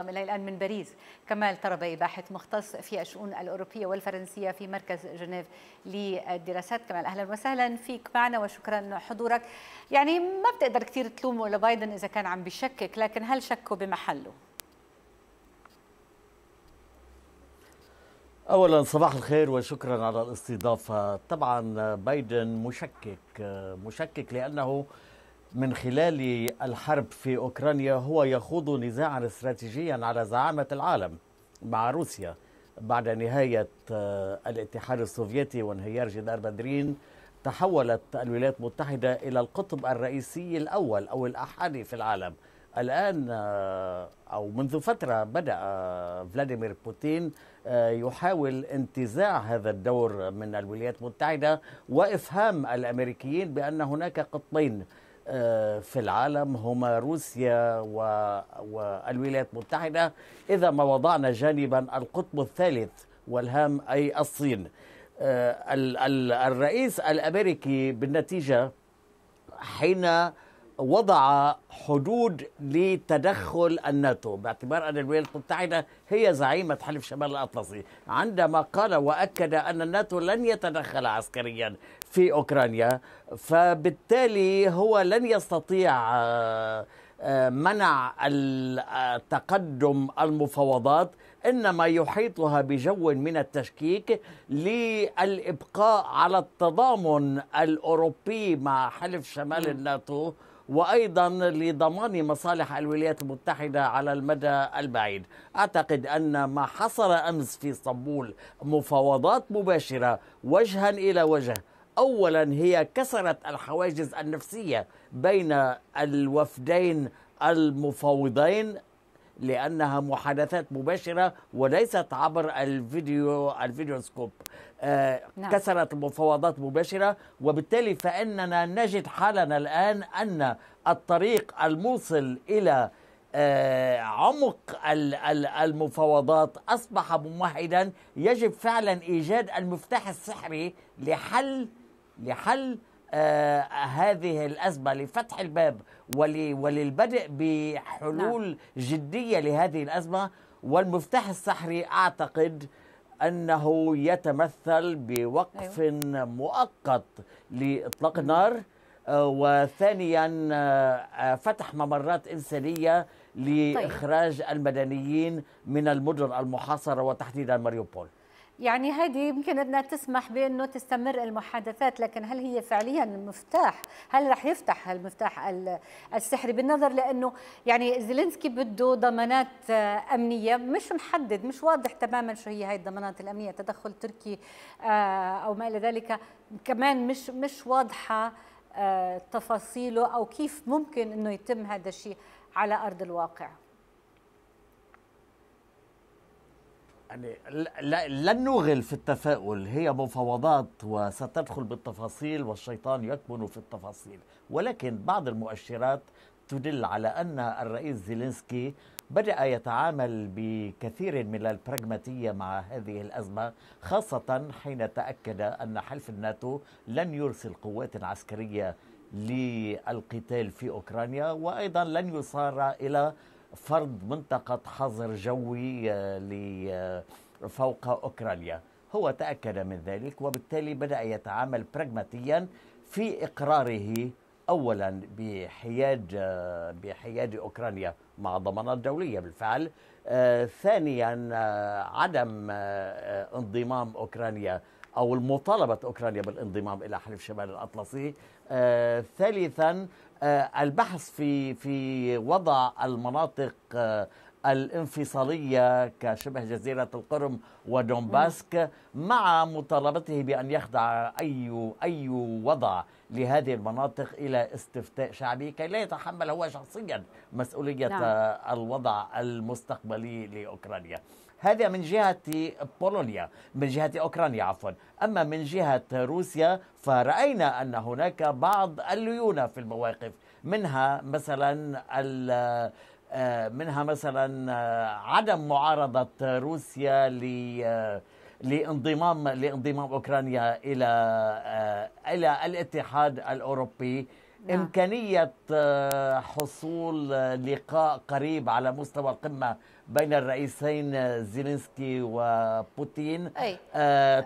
إلى الآن من باريس كمال تربي باحث مختص في الشؤون الأوروبية والفرنسية في مركز جنيف للدراسات كمال أهلا وسهلا فيك معنا وشكرا حضورك يعني ما بتقدر كثير تلومه لبايدن إذا كان عم بيشكك لكن هل شكه بمحله؟ اولا صباح الخير وشكرا على الاستضافه طبعا بايدن مشكك مشكك لانه من خلال الحرب في أوكرانيا هو يخوض نزاعا استراتيجيا على زعامة العالم مع روسيا بعد نهاية آه، الاتحاد السوفيتي وانهيار جدار بدرين تحولت الولايات المتحدة إلى القطب الرئيسي الأول أو الأحادي في العالم الآن آه، أو منذ فترة بدأ آه، فلاديمير بوتين يحاول انتزاع هذا الدور من الولايات المتحدة وإفهام الأمريكيين بأن هناك قطبين آه، في العالم هما روسيا والولايات المتحدة إذا ما وضعنا جانبا القطب الثالث والهام أي الصين آه، الرئيس الأمريكي بالنتيجة حين وضع حدود لتدخل الناتو باعتبار أن الولايات المتحدة هي زعيمة حلف شمال الأطلسي عندما قال وأكد أن الناتو لن يتدخل عسكريا في أوكرانيا فبالتالي هو لن يستطيع آه، منع تقدم المفاوضات انما يحيطها بجو من التشكيك للابقاء على التضامن الاوروبي مع حلف شمال الناتو وايضا لضمان مصالح الولايات المتحده على المدى البعيد اعتقد ان ما حصل امس في اسطنبول مفاوضات مباشره وجها الى وجه اولا هي كسرت الحواجز النفسيه بين الوفدين المفاوضين لانها محادثات مباشره وليست عبر الفيديو الفيديو سكوب آه، نعم. كسرت المفاوضات مباشره وبالتالي فاننا نجد حالنا الان ان الطريق الموصل الى آه، عمق المفاوضات اصبح ممهدا يجب فعلا ايجاد المفتاح السحري لحل لحل آه، هذه الأزمة لفتح الباب وللبدء بحلول نعم. جدية لهذه الأزمة والمفتاح السحري أعتقد أنه يتمثل بوقف أيوه. مؤقت لإطلاق النار آه، وثانيا آه، فتح ممرات إنسانية طيب. لإخراج المدنيين من المدن المحاصرة وتحديدا مريوبول يعني هذه يمكن انها تسمح بانه تستمر المحادثات لكن هل هي فعليا المفتاح؟ هل راح يفتح المفتاح السحري بالنظر لانه يعني زيلينسكي بده ضمانات آه، امنيه مش محدد مش واضح تماما شو هي هاي الضمانات الامنيه تدخل تركي آه، او ما الى ذلك كمان مش مش واضحه آه، تفاصيله او كيف ممكن انه يتم هذا الشيء على ارض الواقع. يعني لن نغل في التفاؤل هي مفاوضات وستدخل بالتفاصيل والشيطان يكمن في التفاصيل ولكن بعض المؤشرات تدل على أن الرئيس زيلينسكي بدأ يتعامل بكثير من البراغماتية مع هذه الأزمة خاصة حين تأكد أن حلف الناتو لن يرسل قوات عسكرية للقتال في أوكرانيا وأيضا لن يصار إلى فرض منطقة حظر جوي آه، آه، فوق أوكرانيا هو تأكد من ذلك وبالتالي بدأ يتعامل براغماتيا في إقراره أولا بحياد آه، بحياد أوكرانيا مع ضمانات دولية بالفعل ثانيا عدم انضمام أوكرانيا أو المطالبة أوكرانيا بالانضمام إلى حلف شمال الأطلسي ثالثا آه، البحث في في وضع المناطق آه، الانفصالية كشبه جزيرة القرم ودونباسك مع مطالبته بأن يخضع أي أي وضع لهذه المناطق إلى استفتاء شعبي كي لا يتحمل هو شخصيا مسؤولية نعم. الوضع المستقبلي لأوكرانيا هذا من جهة بولونيا من جهة أوكرانيا عفوا أما من جهة روسيا فرأينا أن هناك بعض الليونة في المواقف منها مثلا آه، منها مثلا آه، عدم معارضة روسيا ل آه، لانضمام لانضمام اوكرانيا الى الى الاتحاد الاوروبي نعم. إمكانية آه، حصول آه، لقاء قريب على مستوى القمة بين الرئيسين آه، زيلينسكي وبوتين أي.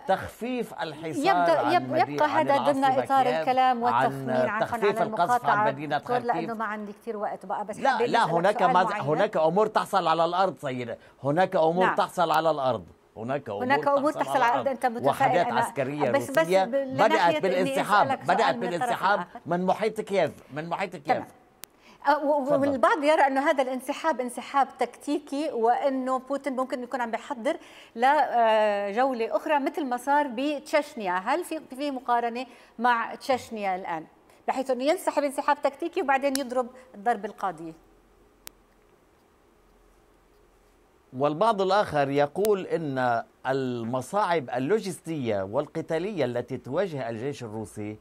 تخفيف الحصار يبدأ يب... عن يبقى هذا ضمن إطار الكلام والتخمين عن تخفيف القصف عن مدينة خرطيف لأنه ما عندي كثير وقت بقى بس لا لا هناك هناك أمور تحصل على الأرض سيدة هناك أمور نعم. تحصل على الأرض هناك امور هناك امور تحصل على الارض انت متفائل وحدات عسكريه بس روسيه بس بدات بالانسحاب بدات بالانسحاب من محيط كييف من محيط كييف أه، والبعض يرى انه هذا الانسحاب انسحاب تكتيكي وانه بوتين ممكن يكون عم بيحضر لجوله أه، اخرى مثل ما صار بتشيشنيا، هل في في مقارنه مع تشيشنيا الان؟ بحيث انه ينسحب انسحاب تكتيكي وبعدين يضرب الضربه القاضيه. والبعض الآخر يقول أن المصاعب اللوجستية والقتالية التي تواجه الجيش الروسي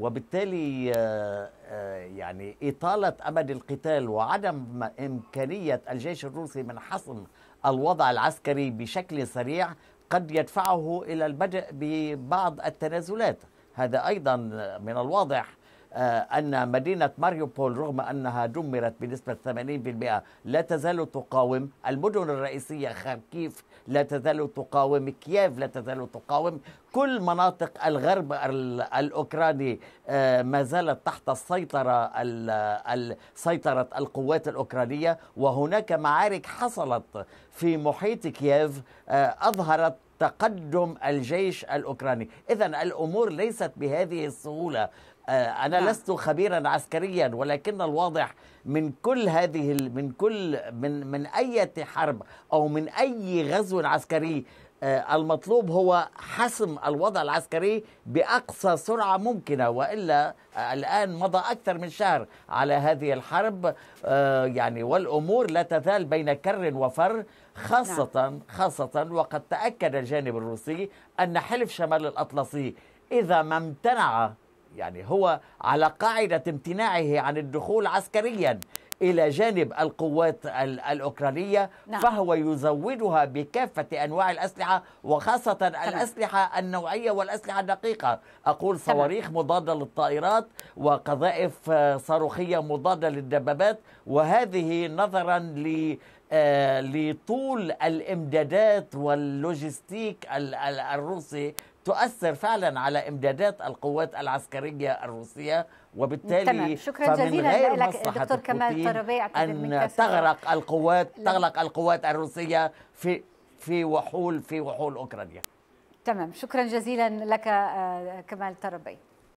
وبالتالي آه، آه، يعني إطالة أمد القتال وعدم إمكانية الجيش الروسي من حسم الوضع العسكري بشكل سريع قد يدفعه إلى البدء ببعض التنازلات هذا أيضا من الواضح آه، أن مدينة ماريوبول رغم أنها دمرت بنسبة 80% لا تزال تقاوم المدن الرئيسية خاركيف لا تزال تقاوم كييف لا تزال تقاوم كل مناطق الغرب الأوكراني آه، ما زالت تحت السيطرة سيطرة القوات الأوكرانية وهناك معارك حصلت في محيط كييف آه، أظهرت تقدم الجيش الأوكراني إذا الأمور ليست بهذه السهولة آه، أنا نعم. لست خبيرا عسكريا ولكن الواضح من كل هذه من كل من من أي حرب أو من أي غزو عسكري آه، المطلوب هو حسم الوضع العسكري باقصى سرعه ممكنه والا آه، الان مضى اكثر من شهر على هذه الحرب يعني والامور لا تزال بين كر وفر خاصه نعم. خاصه وقد تاكد الجانب الروسي ان حلف شمال الاطلسي اذا ما امتنع يعني هو على قاعدة امتناعه عن الدخول عسكريا إلى جانب القوات الأوكرانية نعم. فهو يزودها بكافة أنواع الأسلحة وخاصة تمام. الأسلحة النوعية والأسلحة الدقيقة أقول صواريخ تمام. مضادة للطائرات وقذائف صاروخية مضادة للدبابات وهذه نظرا ل آه، لطول الامدادات واللوجستيك الروسي تؤثر فعلا على امدادات القوات العسكريه الروسيه وبالتالي تمام. شكرا جزيلا لك دكتور كمال طربي ان تغرق القوات تغلق القوات الروسيه في في وحول في وحول اوكرانيا تمام شكرا جزيلا لك آه، كمال طربي